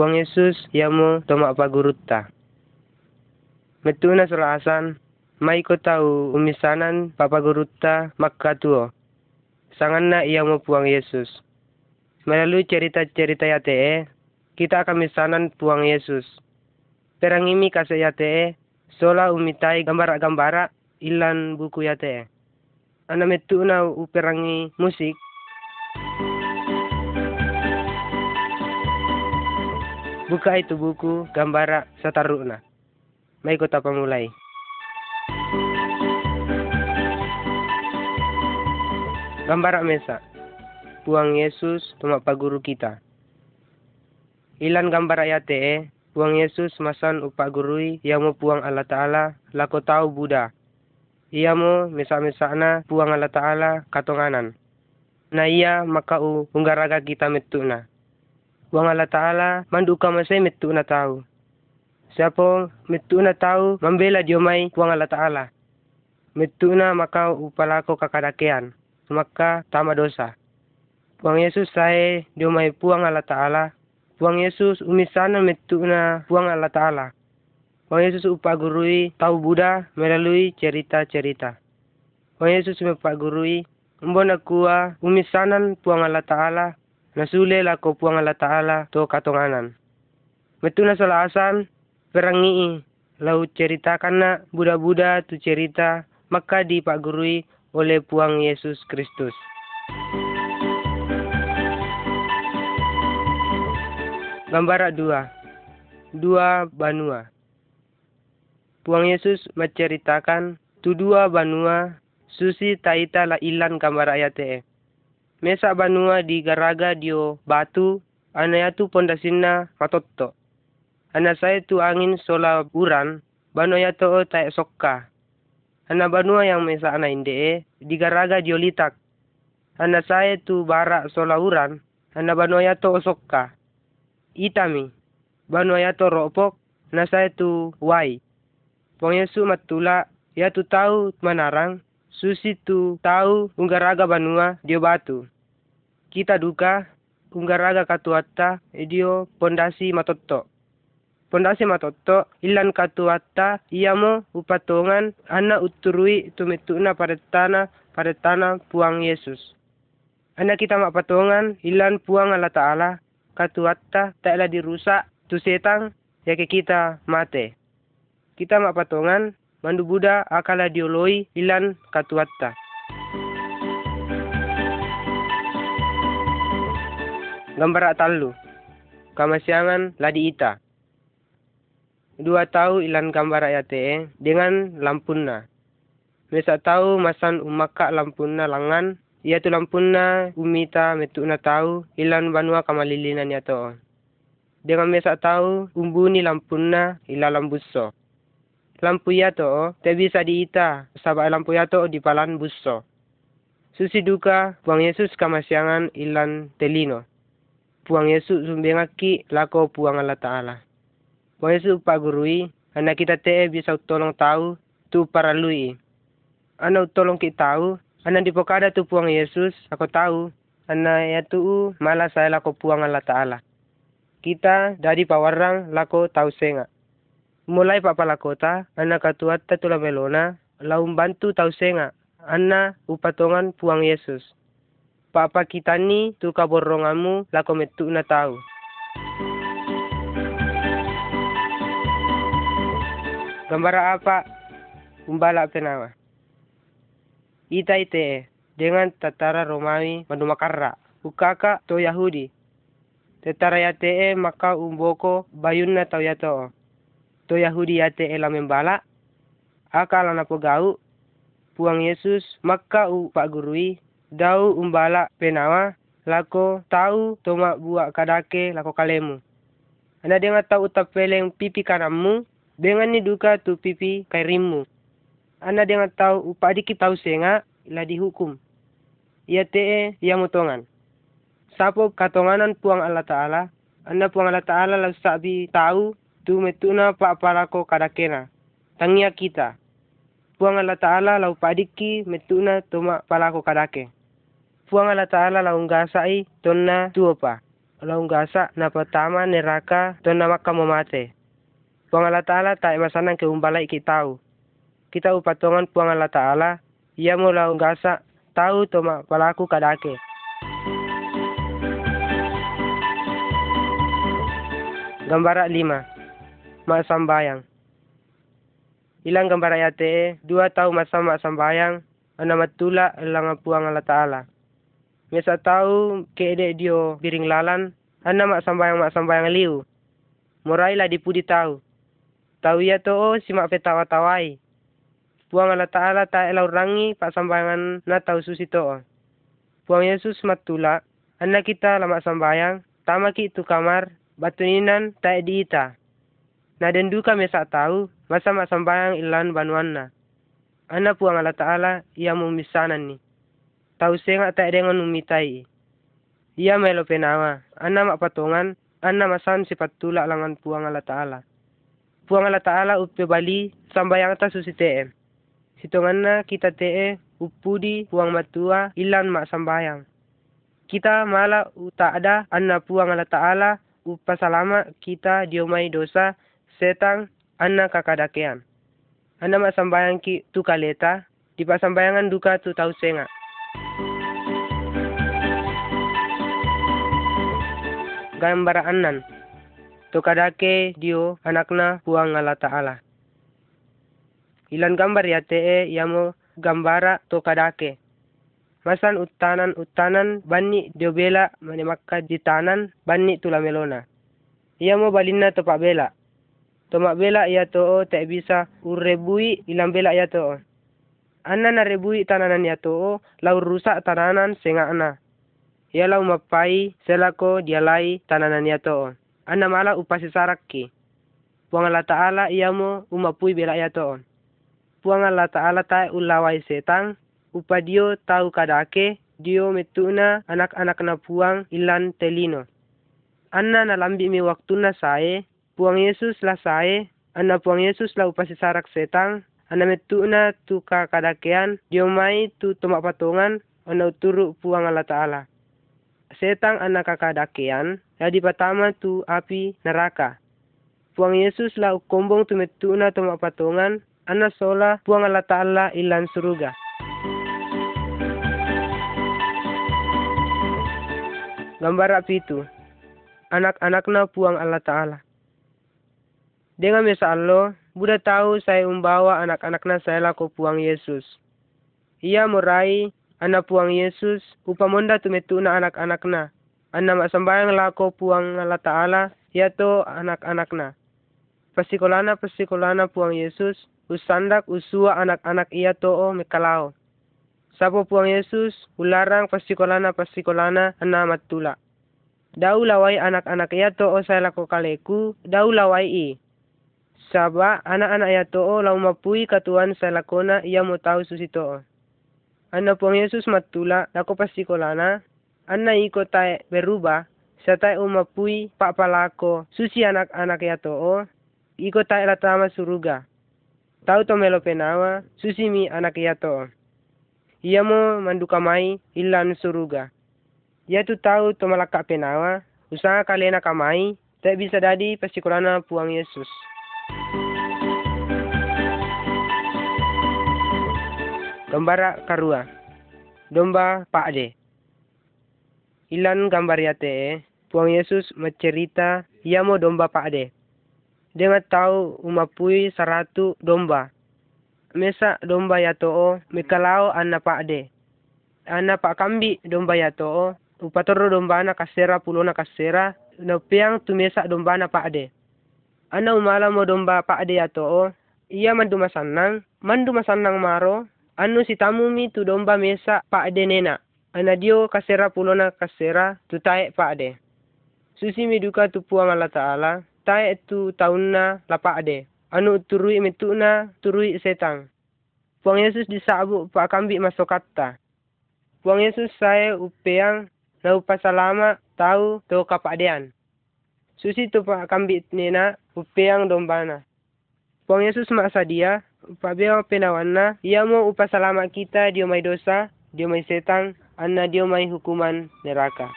Buang Yesus yamo tomak paguruta. Metuna mai maiko tau umisanan papagurutta Sangana ia mau puang Yesus. Melalui cerita-cerita yate, kita akan misanan puang Yesus. Perang ini kasih yate, sola umitai gambar gambar ilan buku yate. Ana metuna uperangi musik, Buka itu buku Gambara Sataruna. Mari kita pemulai Gambara Mesa. buang Yesus, tumak paguru kita. Ilan gambara yate e, puang Yesus masan upak gurui, ia mau puang Allah Ta'ala, lako tau Buddha. Ia mau mesa-mesana buang Allah Ta'ala katonganan. Na ia maka u unggaraga kita metuna wa ngala ta'ala mandu se mitu na tau. Siapa mitu na tau membela diomai wa ngala ta'ala. Mitu na maka upalako kakadakean. Maka tama dosa. Puang Yesus saya diomai puang Allah Ta'ala. Puang Yesus umisana mitu na puang Allah Ta'ala. Puang Yesus upagurui tau Buddha melalui cerita-cerita. Puang Yesus mepagurui mbona kuwa umisanan puang Allah Ta'ala nasule la ko puang Allah Ta'ala to katonganan. Metuna solaasan perangi lau ceritakan nak Buddha-Buddha tu cerita maka dipagurui oleh puang Yesus Kristus. Gambar dua, Dua Banua Puang Yesus menceritakan tu dua Banua susi taita la ilan gambar ayat e mesa banua di garaga dio batu ana yatu pondasinna matotto ana saya tu angin sola uran bano yato o tae sokka ana banua yang mesa ana inde e, di garaga dio litak ana saya tu bara sola uran ana bano yato o sokka itami bano yato ropok ana saya tu wai Pong matula, yatu tu tahu manarang, Susi tu tahu unggaraga banua dio batu. Kita duka unggaraga katuata dio pondasi matotto. Pondasi matotto ilan ia mo upatongan ana uturui tumetuna pada tanah pada tanah puang Yesus. Anak kita mak patongan ilan puang Allah Ta'ala katuata taklah dirusak tu setang ya ke kita mate. Kita mak patongan mandu Buda akala dioloi ilan katuatta. Gambar atalu, Kamasiangan ladi ita. Dua tahu ilan gambar ayate dengan lampunna. Mesa tahu masan umaka lampunna langan. Ia tu lampunna umita metuna tahu ilan banua kamalilinan to. Dengan mesa tahu umbuni lampunna ila lambusso lampu yato oh, te bisa diita sabak lampu yato di palan busso. Susi duka buang Yesus kamasiangan ilan telino. Buang Yesus sumbengaki lako buang Allah Ta'ala. Buang Yesus pagurui anak kita te bisa tolong tahu tu paralui. Anak tolong kita tahu anak di pokada tu buang Yesus aku tahu anak yatu malas saya lako buang Allah Ta'ala. Kita dari pawarang lako tahu sengak mulai anak papalakota belona laum bantu tau senga, Anna, upatongan puang Yesus. Papa kita ni tu kaborongamu lakometu na tahu. Gambar apa umbala penawa. Ita ite dengan tatara Romawi makarra. Ukaka to Yahudi. Tetara yate maka umboko bayunna tau yato to Yahudi yate ela membala akala na gau puang Yesus maka u pak gurui dau umbala penawa lako tau toma buak kadake lako kalemu anda dengar tau utap peleng pipi kanamu dengan ni duka tu pipi kairimu anda dengar tau upak dikit tau senga ladi dihukum ia te e, ia mutongan sapo katonganan puang Allah Ta'ala anda puang Allah Ta'ala lalu sabi tau tumetuna parako kadakena. Tangia kita. Puang ala Ta'ala lau padiki metuna toma parako kadake. Puang ala Ta'ala lau ngasai tonna tuopa. Lau ngasa na pertama neraka tonna maka memate. Puang ala Ta'ala tak masanan ke umbalai kita tahu. Kita upatongan puang ala Ta'ala. Ia mau lau ngasa tahu toma palaku kadake. Gambar 5 masambayang. Ilang gambar ayat te, dua tahu masama sambayang, anamatula langa puang Allah Ta'ala. Mesa tahu keede dio biring lalan, anak mak sambayang mak sambayang liu. Murailah dipudi tahu. Tahu ia to o oh, simak petawa tawai. Puang Allah Ta'ala tak elau rangi pak sambayangan na tahu susi to oh. Puang Yesus matula, anak kita lama sambayang, tamaki itu kamar, batuninan tak diita. Na dendu kami tahu masa mak sembahyang ilan banuana, anak puang Allah Taala ia mumisanan ni. Tahu sehingga tak dengan umitai. Ia melo penawa. Ana mak patongan. anak masan sifat tulak langan puang Allah Taala. Puang Allah Taala upi bali sembahyang atas susi TM. Sitonganna kita te upudi puang matua ilan mak sembahyang. Kita malah uta ada anak puang Allah Taala upa selama kita diomai dosa Setang anna kakadakean. Anna mak sambayang ki tu kaleta, di pasambayangan duka tu tau senga. Gambar tu tukadake dio anakna buang ala Ta'ala. Ilan gambar ya te yamo gambara tukadake. Masan utanan utanan bani dio bela di tanan banni tulamelona. Ia ya mau balinna tepak bela. Tomak belak ya to oh, tak bisa urebui ilam belak ya to o. Oh. Anna na rebui tananan ya to o, oh. lau rusak tananan senga ana. Ya lau mapai selako dialai tananan ya to o. Anna mala upasi sarakki. Puang Allah Ta'ala ia mo umapui belak ya to Puang Allah Ta'ala tak ulawai setang, upa dio tau kadake, dio metuna anak-anak na puang ilan telino. Anna na lambi mi waktuna sae, puang Yesus la sae, ana puang Yesus la sarak setang, ana metuna tu ka kadakean, diomai tu tomak patungan, ana turu puang Allah Ta'ala. Setang anak kakadakean, la di pertama tu api neraka. Puang Yesus la ukombong tu metuna tomak patungan, ana sola puang Allah Ta'ala ilan suruga. Gambar api itu, anak anak na puang Allah Ta'ala. Dengan Mesa Allah, Buddha tahu saya membawa anak-anaknya saya laku puang Yesus. Ia murai anak puang Yesus, upamonda na anak-anaknya. Anak mak sembahyang laku puang Allah Ta'ala, yaitu anak-anaknya. Pasikolana pasikolana puang Yesus, usandak usua anak-anak ia to'o mekalau. Sapo puang Yesus, ularang pasikolana pasikolana anak matula. Dau lawai anak-anak ia to'o saya laku kaleku, dau lawai i. Saba, anak-anak ya to'o lau mapui katuan salakona ia mo tau susi to'o. Anna pong Yesus matula lako pasikolana, anna iko tae berubah, tae umapui um pak palako susi anak-anak ya to'o, iko tae latama suruga. Tau to melo penawa, susi mi anak ya to'o. Ia mo mandukamai ilan suruga. Ia tu tau to malaka penawa, usaha kalena kamai, tak bisa dadi pasti pasikolana puang Yesus. gambara karua domba Pak pakde ilan gambar yate Puang Yesus mencerita ia mau domba Pak pakde dengan tahu umapui saratu domba mesa domba yatoo mikalao anna pakde anna pak kambi domba yatoo upatoro domba na kasera na kasera na piang tu mesa domba na pakde ana umala mo domba Pak pakde yatoo ia mandu masanang mandu masanang maro Anu si tamu mi tu domba mesa pak ade nena. Ana dio kasera pulona kasera tu tae pak ade. Susi mi duka tu puang ala ta'ala. Tae tu tauna Pak ade. Anu turui na turui setang. Puang Yesus disabu pak kambi masuk kata. Puang Yesus saya upeang lau pasalama tahu tau to kapadean. Susi tu pak kambi nena upeang dombana. Puang Yesus maksa dia Pabila pina wanna, ia mau upah selamat kita dia mai dosa, dia mai setan, anna dia mai hukuman neraka.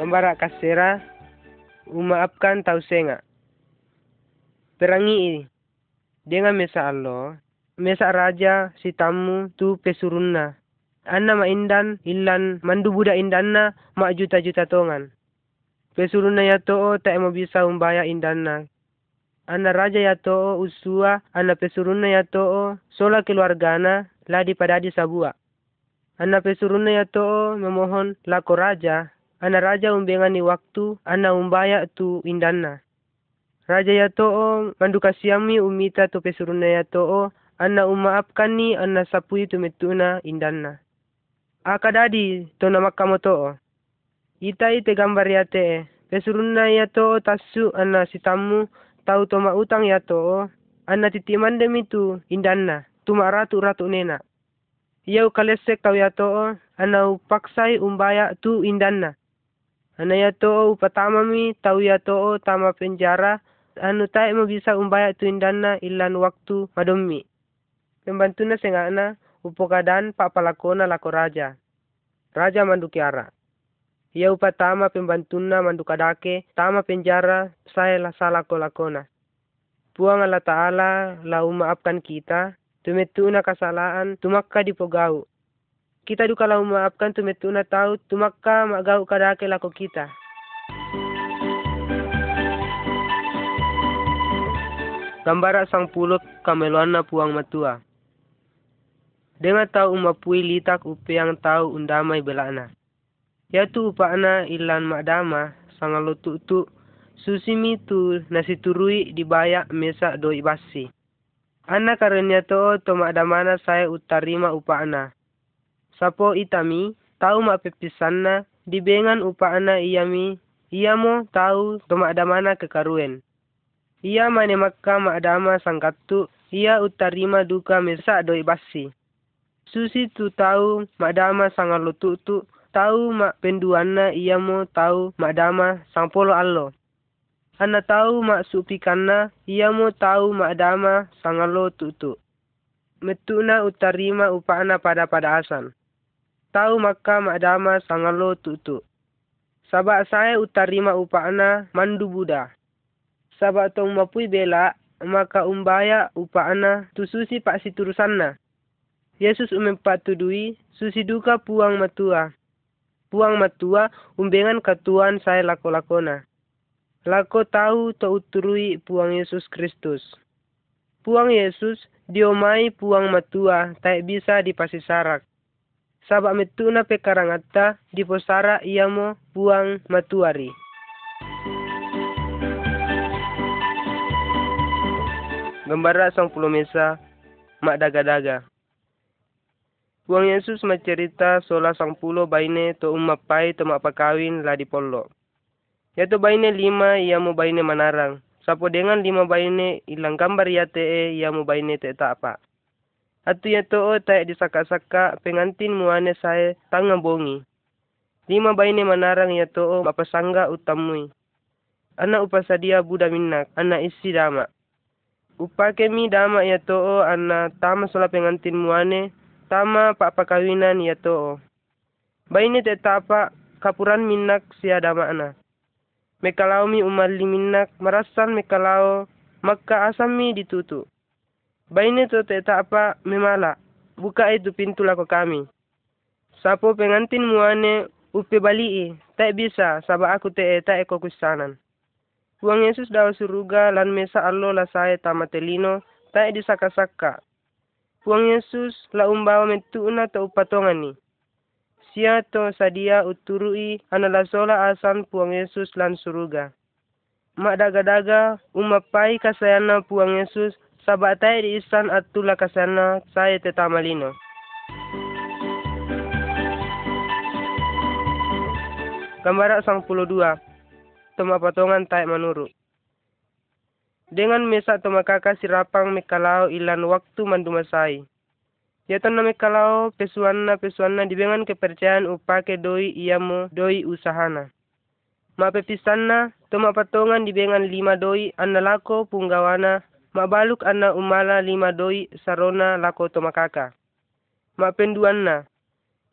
Tombara kasera, umaapkan tau senga. Perangi ini, dengan mesa Allah, mesa raja si tamu tu pesurunna. Anna ma indan, ilan mandu buda indanna, mak juta-juta tongan. Kesuruna ya to'o tak mau bisa umbaya indana. Ana raja ya to'o usua, ana pesuruna ya to'o sola keluargana ladi pada di sabua. Ana pesuruna ya to'o memohon lako raja, ana raja umbengani waktu, ana umbaya tu indana. Raja ya to'o mandukasiami umita tu pesuruna ya to'o, ana umaapkan ni ana sapui tu metuna indana. Akadadi to nama kamu to'o. Itai tegambar te. pesurunna yato tasu ana sitamu tau toma utang yato Ana titi mandem itu indanna tuma ratu ratu nena. Yau kalesek tau yato ana upaksai umbaya tu indanna. to yato upatamami tau yato tama penjara anu tae mo bisa umbaya tu indana ilan waktu madommi. Pembantuna sengana upokadan pak palakona lako raja. Raja mandukiara. Ia upa tama mandu mandukadake, tama penjara, saya lah salah kolakona. Puang Allah Ta'ala la maafkan kita, tumetuna kesalahan, tumakka dipogau. Kita duka la maafkan tumetuna tahu, tumakka magau kadake lako kita. Gambara sang pulut kameluana puang matua. dengan tahu umapui litak upe yang tahu undamai belana. yaitu upakna ilan makdama sangat lutuk tu susi mitu nasi turui dibayak mesak doi basi. Anak karenya to to makdamana saya utarima upakna. Sapo itami tahu mak di bengan upakna iami ia mo tahu to makdamana kekaruen. Ia mana makka makdama sangat tu ia utarima duka mesak doi basi. Susi tu tahu makdama sangat lutuk tu Tahu mak ma ia mau tahu mak dama sangpolo allo. Ana supi kanna ia mau tahu mak dama sangalo tutu. Metuna utarima upana pada pada asan. Tahu maka mak dama sangalo tutu. Sabak saya utarima upana mandu buda. Sabak tong mapui bela maka umbaya upana tususi pak turusanna. Yesus tudui susi duka puang matua puang matua umbengan katuan saya lako-lakona. Lako tahu to uturui puang Yesus Kristus. Puang Yesus diomai puang matua tak bisa dipasi sarak. Sabak metuna pekarangata diposara iamo puang matuari. Gembara sang pulau mesa, mak daga-daga. Wang Yesus mencerita solah sang puluh baine to umma pai to mak pakawin la di pollo. Yaitu baine lima ia mu baine manarang. Sapo dengan lima baine ilang gambar ia te e ia mu baine te tak apa. Atu ia to o tak disaka-saka pengantin muane saya tangan bongi. Lima baine manarang ia to o sangga utamui. Anak upasa dia buda minnak, anak isi dama. Upake mi dama ia to o anak tama pengantin muane tama Pak pakawinan ya to baini te tapa kapuran minnak ada makna mekalau mi li minnak marasan mekalau asam asami ditutu baini to te tapa memala buka itu pintu lako kami sapo pengantin muane upe balii tak bisa saba aku te tak eko kusanan Tuang Yesus dawa suruga lan mesa allo la saya tamatelino tak disaka-saka Puang Yesus la umbawa metuna to ni. Sia to sadia uturui sola asan puang Yesus lan suruga. Mak daga-daga umapai kasayana puang Yesus sabatai di isan atula kasana saya tetamalino. Gambar 92. Tema patongan taik manurut dengan mesak mesa makaka sirapang mekalau ilan waktu mandumasai. Yatana mekalau pesuanna pesuanna dibengan kepercayaan upake doi iamu doi usahana. Mapepisanna toma patongan dibengan lima doi lako punggawana Ma baluk anna umala lima doi sarona lako tomakaka. Mapenduanna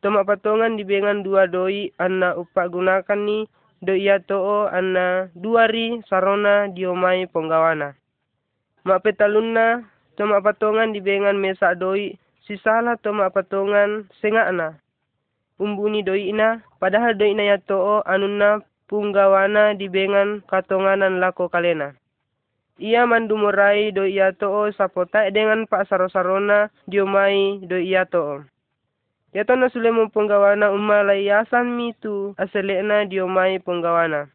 toma patongan dibengan dua doi anna upak gunakan ni do iya to'o anna duari sarona diomai penggawana. Ma petalunna to ma patongan dibengan mesak doi sisalah to ma patongan sengakna. Umbuni doi ina padahal doi ina ya to'o anunna punggawana dibengan katonganan lako kalena. Ia mandu murai do iya to'o sapotai dengan pak saro-sarona diomai do iya to'o. Ya sule mo punggawana umalai yasan mitu aselena diomai punggawana.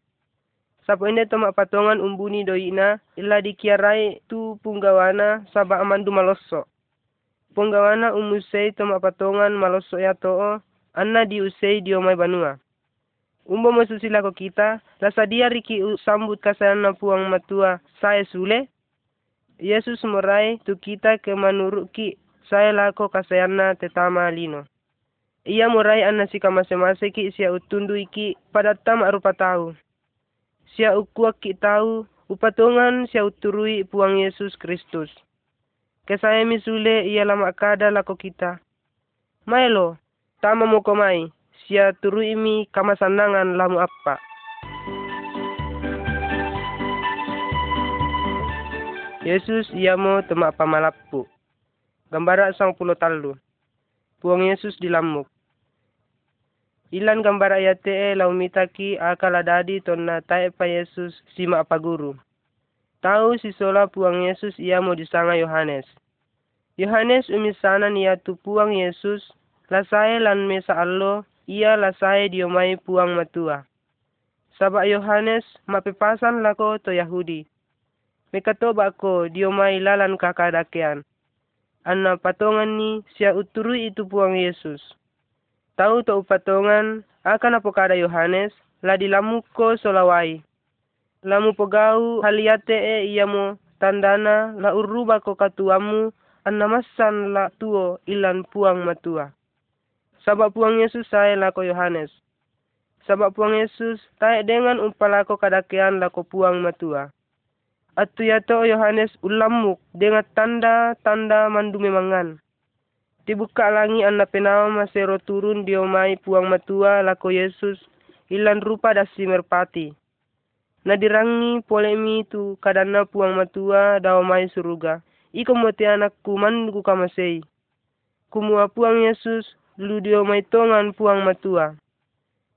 Sapo ini tomak patongan umbuni doina illa dikiarai tu punggawana sabak amandu maloso. Punggawana umusei tomak patongan malosso yatoo anna diusei diomai banua. Umbo susila ko kita, lasadia riki sambut na puang matua saya sule. Yesus merai tu kita ke manuruki saya lako kasayana tetama lino. Ia murai anasi kamase-mase ki sia utundu iki tam arupa tahu. Sia ukuak ki tahu upatongan sia uturui puang Yesus Kristus. Kesaya misule ia lama kada lako kita. Maelo, tama moko mai, sia turui mi kamasanangan lamu apa. Yesus ia mo temak pamalapu. Gambara sang pulau talu. Puang Yesus di lamuk. Ilan gambar ayat te laumitaki akal adadi tonna tae pa Yesus sima guru. Tahu si sola puang Yesus ia mau disanga Yohanes. Yohanes umisanan ia tu puang Yesus lasae lan mesa allo ia lasae diomai puang matua. Sabak Yohanes mapepasan lako to Yahudi. Mekato bako diomai lalan kakadakean. Anna patongan ni sia uturu itu puang Yesus. Tahu tau patungan akan apo kada Yohanes la dilamuko solawai. Lamu pegau haliate e iamu tandana la uruba ko katuamu annamassan la tuo ilan puang matua. Sabab puang Yesus sae ko Yohanes. Sabab puang Yesus tae dengan umpalako la ko puang matua. Atu yato Yohanes ulamuk dengan tanda-tanda mandu memangan. Dibuka langi anda penao masero turun diomai puang matua lako Yesus ilan rupa dasi merpati. Nah, rangi polemi tu kadana puang matua daomai suruga. Iko anak kuman ku kamasei. Kumua puang Yesus lu diomai tongan puang matua.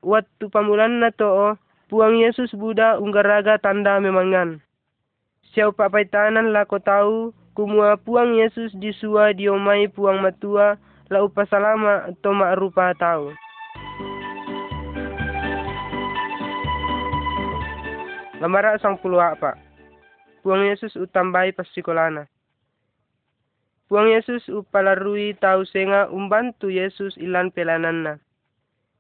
Waktu pamulan na to'o, oh, puang Yesus Buddha unggaraga tanda memangan. Siapa paitanan lako tahu kumua puang Yesus disua diomai puang matua la to atau rupa tau. Lamara sang puluh apa? Puang Yesus utambai pasikolana. Puang Yesus upalarui tau senga umbantu Yesus ilan pelananna.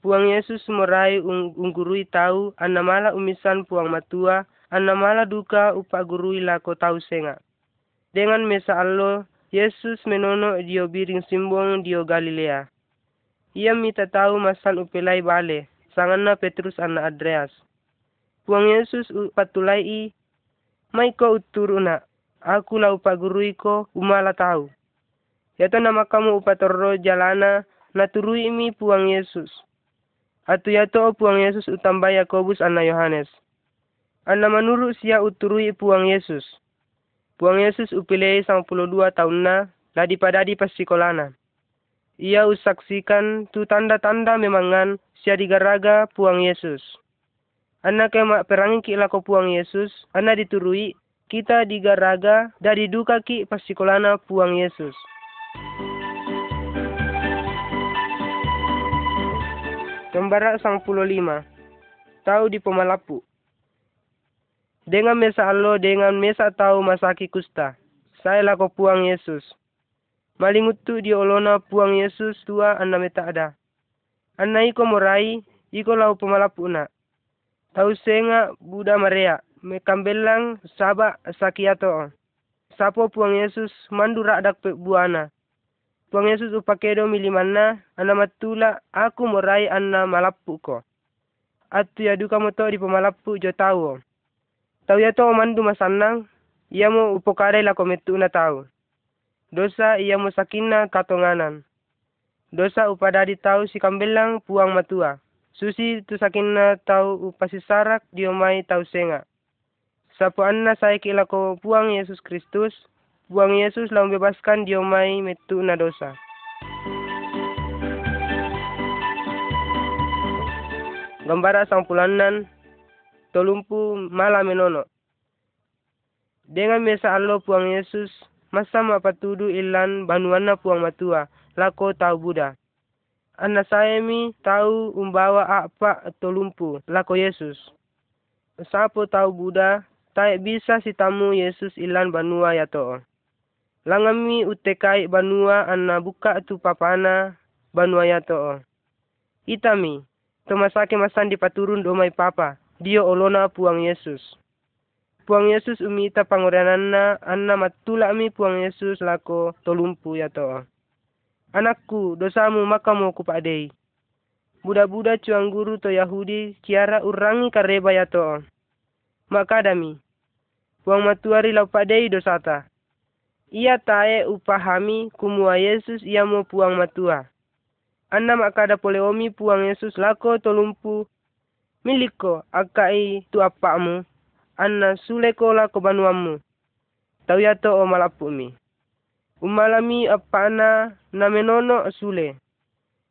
Puang Yesus merai ungurui unggurui tau anamala umisan puang matua anamala duka upagurui lako tau senga. Dengan mesal Allah Yesus menono dio biring simbong dio Galilea. Ia minta tahu masal upelai bale, sangana Petrus anak Andreas. Puang Yesus upatulai i, mai ko uturuna, aku la upagurui ko umala tahu. Yata nama kamu upatoro jalana, naturui mi puang Yesus. Atu yato puang Yesus utambayakobus kobus anak Yohanes. Anak manurut sia uturui puang Yesus. Puang Yesus upilei dua na, ladi padadi pasikolana. Ia usaksikan tu tanda-tanda memangan sia digaraga puang Yesus. Anak kemak perangin ki lako puang Yesus, anak diturui, kita digaraga dari duka ki pasikolana puang Yesus. Tembara sang puluh lima, tahu di pemalapu. Dengan Mesa Allah, dengan mesa tahu masaki kusta. Saya lako puang Yesus. Malingutu di olona puang Yesus tua anda meta ada. Anna iko morai, iko lau pemalapuna. Tahu senga Buddha Maria, mekambelang sabak sakiato. Sapo puang Yesus mandura adak pe buana. Puang Yesus upakedo milimana, ana matula aku morai anna malappu ko. Atu ya duka moto di pemalapu jo tawo tau ya to mandu masannang ia mo upokare lako metu na tau dosa ia mo sakina katonganan dosa upadari tau si kambelang puang matua susi tu sakina tau upasisarak diomai tau senga sapuanna saiki lako puang Yesus Kristus puang Yesus lah bebaskan diomai metu na dosa. Gambara sang pulanan tolumpu malam menono. Dengan mesa Allah puang Yesus, masama patudu ilan banuana puang matua, lako tau Buddha. Anak saya mi tahu umbawa apa tolumpu, lako Yesus. Sapo tau Buddha, tak bisa sitamu Yesus ilan banua ya to. Langami utekai banua anna buka tu papana banua ya to Itami, tomasake masan dipaturun domai papa dio olona puang Yesus. Puang Yesus umi ta anna matula mi puang Yesus lako tolumpu ya toa. Anakku, dosamu maka mau kupadei. Buda-buda cuang guru to Yahudi kiara urangi kareba ya toa. Maka dami, puang matuari lau padei dosata. Ia tae upahami kumua Yesus ia mau puang matua. Anna makada poleomi puang Yesus lako tolumpu miliko akai tu apamu anna la ko banuamu tauyato o oh mi umalami apana menono sule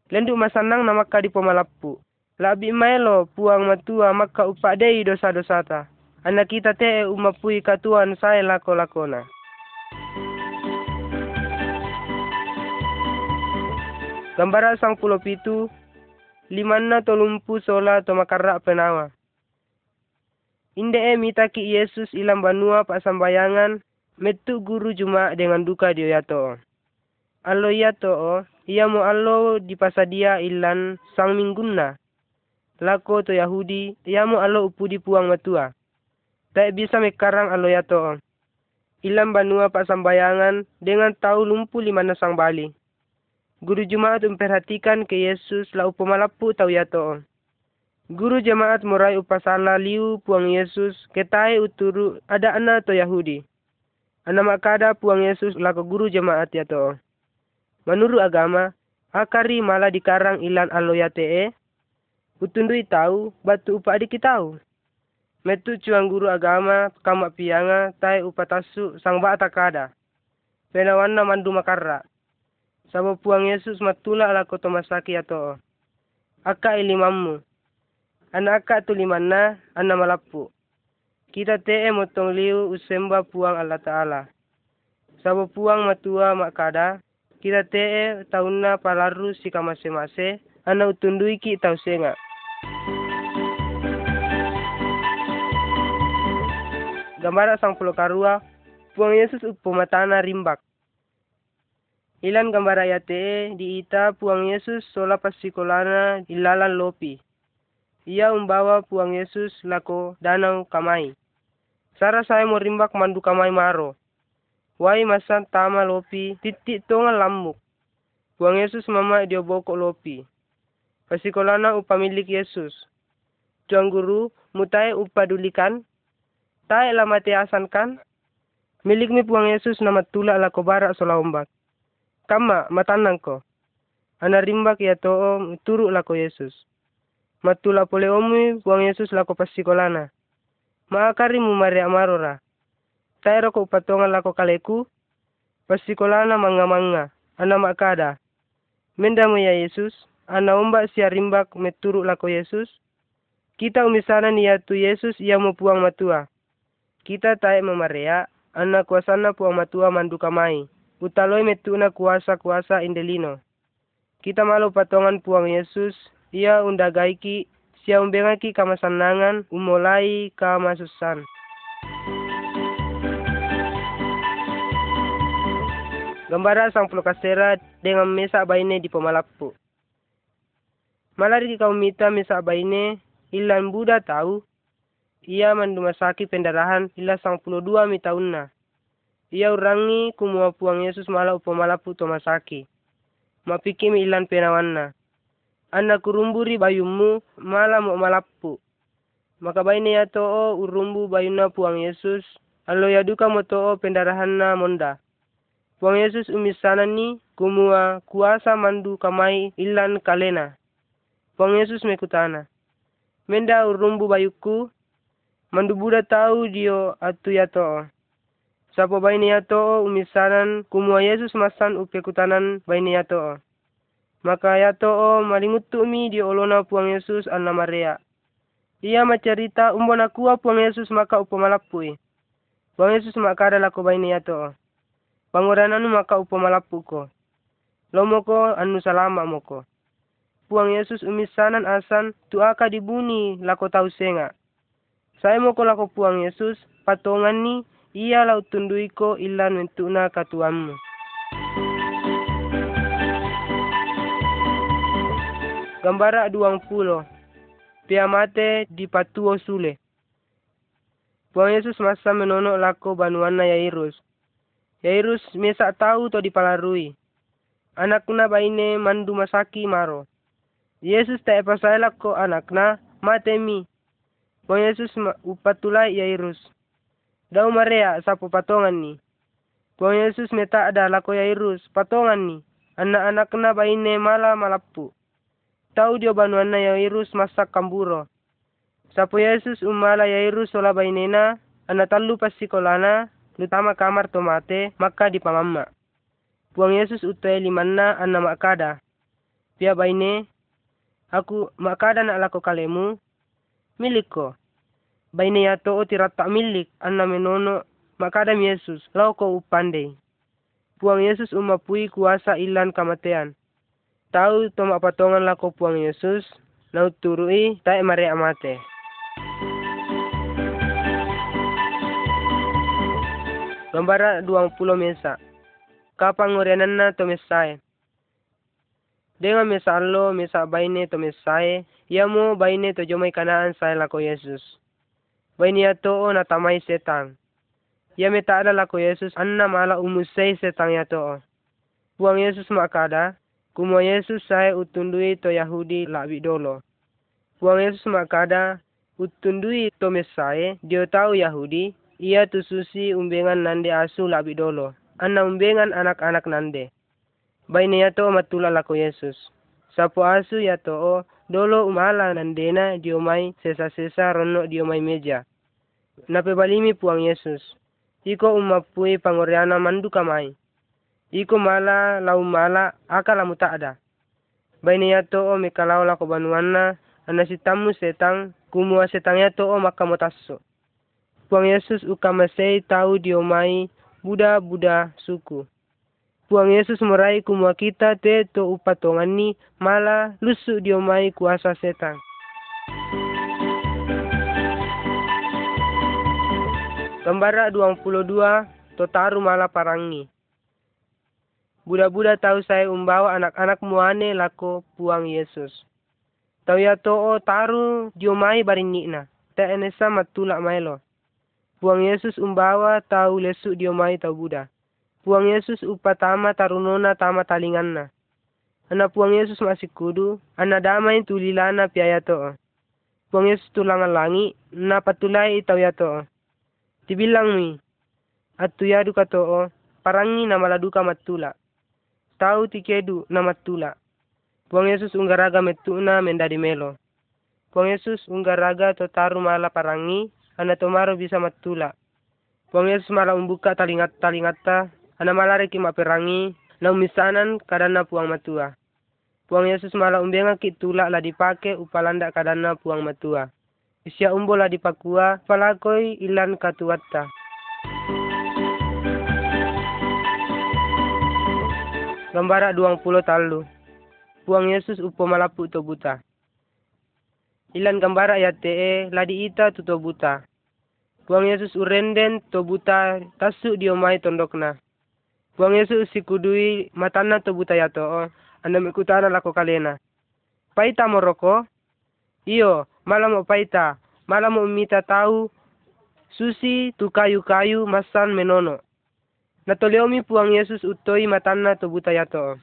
lendu masanang namaka di pomalapu labi maelo puang matua maka upadei dosa-dosata anak kita te eh, umapui katuan saya lako-lakona Gambaran sang pulau pitu limanna tolumpu sola to makarra penawa. Inde e mitaki Yesus ilam banua pak sambayangan, metu guru juma dengan duka yato. Allo yato, ia mo allo di pasadia ilan sang minggunna. Lako to Yahudi, ia mo allo upu di puang matua. Tak bisa mekarang allo yato. Ilam banua pak sambayangan dengan tahu lumpu limana sang bali. Guru jemaat memperhatikan ke Yesus la pemalapu lapu tau yato. Guru jemaat murai upasala liu puang Yesus ketai uturu ada ana to Yahudi. Anak kada puang Yesus lako guru jemaat yato. Menurut agama, akari malah dikarang ilan aloyate utundui tahu batu upa adik tahu. Metu cuang guru agama kamak pianga tai upatasu sang ba takada. Penawana mandu makarra. sabo puang Yesus matula ala ko tomasaki ato. Aka i limammu. Ana aka tu limanna, ana malapu. Kita te'e motong liu usemba puang Allah Ta'ala. Sabo puang matua makada. kada, kita te'e tauna palaru sika mase-mase, ana utundui ki tau senga. Gambara sang pulau karua, puang Yesus upo matana rimbak. Ilan gambar ayat e ita puang Yesus sola pasikolana ilalan lopi. Ia umbawa puang Yesus lako danau kamai. Sara saya mau merimbak mandu kamai maro. Wai masan tama lopi titik tonga lamuk. Puang Yesus mama dia boko lopi. Pasikolana upamilik Yesus. Tuan guru mutai upadulikan. Tai lamate asankan. Milik puang Yesus nama tula lako barak sola kamma matanangko. Anarimbak ya to'o turu lako Yesus. Matula pole omui buang Yesus lako pasikolana. Maakarimu Maria Marora. Tairo ko patongan lako kaleku. Pasikolana manga-manga. Ana makada. Mendamu ya Yesus. Ana ombak siarimbak meturu lako Yesus. Kita umisana ya tu Yesus ia mau puang matua. Kita tae memarea. Anak kuasana puang matua manduka mai. Utaloy metuna kuasa-kuasa indelino. Kita malu patongan puang Yesus, ia undagaiki, sia umbengaki kamasanangan, umolai kamasusan. Gambara sang plokasera dengan mesa baine di pemalapu. Malari di kaum mita mesa baine, ilan Buddha tahu, ia mandumasaki pendarahan ila sang puluh dua mitaunna. Ia urangi kumua puang Yesus mala upamalapu tomasaki. masaki. Ma pikir ilan penawanna. Anda kurumburi bayumu mala mo malapu. Maka baine ya to'o urumbu bayuna puang Yesus. Allo ya duka mo to'o pendarahanna monda. Puang Yesus umisana umisanani kumua kuasa mandu kamai ilan kalena. Puang Yesus mekutana. Menda urumbu bayuku. Mandu Buddha tahu dio atu ya to'o. Sapo baini yato umisanan kumua Yesus masan upe kutanan baini yato. Maka malingut malingutu mi di olona puang Yesus anna Maria. Ia macerita umbon aku puang Yesus maka upo malapui. Puang Yesus maka ada lako baini yato. anu maka upo Lomo Lomoko anu salama moko. Puang Yesus umisanan asan aka dibuni lako tau senga. Saya moko lako puang Yesus patongan ni ia lau tunduiko ilan mentuna katuamu. Gambara duang pulo. Piamate di patuo sule. Buang Yesus masa menonok lako banuana Yairus. Yairus mesak tahu to dipalarui. Anakna baine mandu masaki maro. Yesus tak pasai lako anakna matemi. Buang Yesus upatulai Yairus. Dau marea sapu patongan ni. Tuhan Yesus meta ada lako Yairus patongan ni. Anak-anak kena baine mala malapu. Tau dia banuanna Yairus masak kamburo. Sapu Yesus umala Yairus sola na. Anak pasti pasikolana. Lutama kamar tomate maka di pamamma. Tuhan Yesus utai limanna anak makada. Pia baine. Aku makada nak lako kalemu. Milikko baina ya to'o ti ratta milik, anna menono makadam Yesus lau ko upande. Puang Yesus umapui kuasa ilan kamatean. Tahu toma patongan lako puang Yesus, laut turui tae mare amate. Gambara duang pulo mesa. Kapang ngorenan na to mesae. Dengan mesa allo mesa baine to mesae. Ia mo baine to jomai kanaan sae lako Yesus na ya natamai setang. Ia ya metaalala ko Yesus anna mala umusai setang ya to'o. Buang Yesus makada, kumo Yesus saya utundui to Yahudi labi dolo. Buang Yesus makada, utundui to mesai, dia tahu Yahudi, ia tu susi umbengan nande asu labi dolo. Anna umbengan anak-anak nande. Bainia too matulala ko Yesus. Sapu asu ya to'o, dolo umala nan nandena diomai sesa-sesa rono diomai mai meja. balimi puang Yesus. Iko umapui pangoriana mandu kamai. Iko mala lau mala akala mutaada. ada. ya yato o mekalau lako banuana anasitamu setang kumua setang yato o motasso. Puang Yesus ukamasei tahu dio mai buda-buda suku. Puang Yesus meraih mua kita te to ni mala lusu diomai kuasa setan. Gambara 22 taru mala parangi. Budak-budak tahu saya umbawa anak-anak muane lako puang Yesus. Tahu ya to'o oh, taru diomai nikna. Tak enesa matulak mailo. Puang Yesus umbawa tahu lesu diomai tau budak puang Yesus upa tama tarunona tama talinganna. Ana puang Yesus masih kudu, ana damai tulilana piaya to. Puang Yesus tulangan langi, na patulai itau ya to. Dibilang mi, atu ya duka to, parangi na maladuka matula. Tau tikedu na matula. Puang Yesus unggaraga metuna mendadi melo. Puang Yesus unggaraga to taru mala parangi, ana tomaro bisa matula. Puang Yesus mala umbuka talingat-talingata Hana malari ki maperangi, na umisanan kadana puang matua. Puang Yesus malah umbenga ki tulak ladi dipake upalanda kadana puang matua. Isya umbo la dipakua, palakoi ilan katuatta. Gambara duang pulau talu. Puang Yesus upo malapu to buta. Ilan gambara ya tee, ladi ita tu buta. Puang Yesus urenden to buta, tasu diomai tondokna. Yesus Yesu sikudui matana to o. Oh, anda ikutana lako kalena. Paita moroko, iyo malamo paita, malamo mita tau, susi tu kayu-kayu masan menono. Natoleomi puang Yesus utoi matana to oh.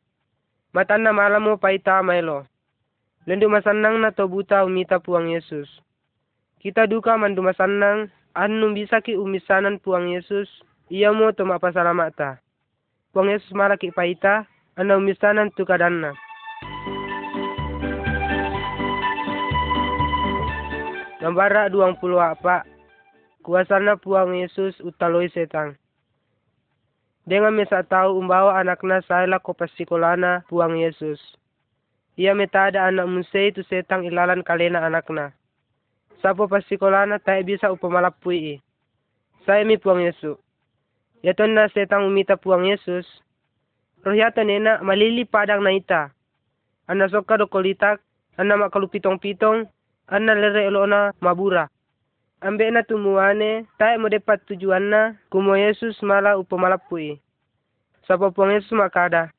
matana malam malamo paita maelo. Lendu masanang na to buta umita puang Yesus. Kita duka mandu masanang, anu bisa ki umisanan puang Yesus, iya mo to mapasalamata. Wong Yesus malaki paita anda umisanan tukadanna. Gambara duang puluh apa kuasana puang Yesus utaloi setan. Dengan mesa tahu umbawa anakna saela kopasikolana puang Yesus. Ia meta ada anak Musa itu setan ilalan kalena anakna. Sapo pasikolana tak bisa upamalapui. Saya mi puang Yesus. Yaton na setang umita puang Yesus. Rohyata nena malili padang naita, Anna soka do kolitak, anna makalu pitong anna lere elona mabura. Ambe na tumuane, tae mo depat tujuan na, kumo Yesus mala upamalapui. Sapa puang Yesus makada.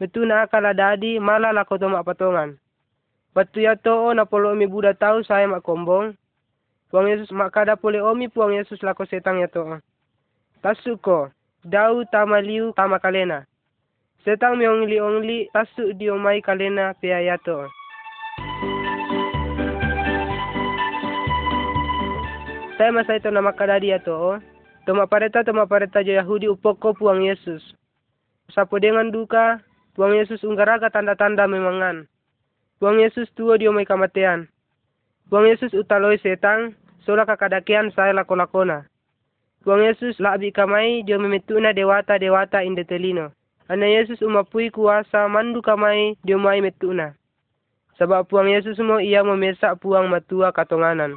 Betu na akala dadi mala lakoto patongan. Batu ya to'o na polo omi Buddha tau saya mak kombong. Puang Yesus makada pole omi puang Yesus lako setang ya to'o tasuko dau tamaliu tama kalena setang miongli ongli tasu diomai kalena peayato Saya masa itu nama makadadia to toma pareta toma pareta jo yahudi upoko puang yesus sapo dengan duka puang yesus unggaraga tanda-tanda memangan puang yesus tuo diomai kamatean puang yesus utaloi setang sola kakadakian saya lako-lakona Kuang Yesus lak kamai dia memetuna dewata-dewata in de telino. Ana Yesus umapui kuasa mandu kamai dia mai metuna. Sebab puang Yesus mo ia memesak puang matua katonganan.